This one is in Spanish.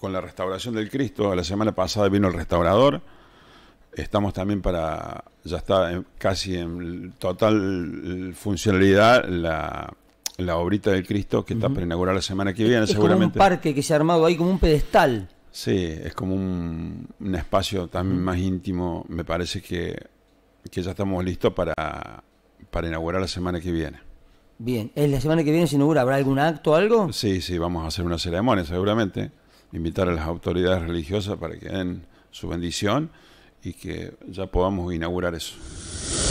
con la restauración del Cristo. La semana pasada vino el restaurador. Estamos también para, ya está casi en total funcionalidad la, la obrita del Cristo que está para inaugurar la semana que viene, es seguramente. Como un parque que se ha armado ahí como un pedestal. Sí, es como un, espacio también más íntimo. Me parece que, ya estamos listos para, para inaugurar la semana que viene. Bien, es ¿la semana que viene se inaugura? ¿Habrá algún acto o algo? Sí, sí, vamos a hacer una ceremonia seguramente invitar a las autoridades religiosas para que den su bendición y que ya podamos inaugurar eso.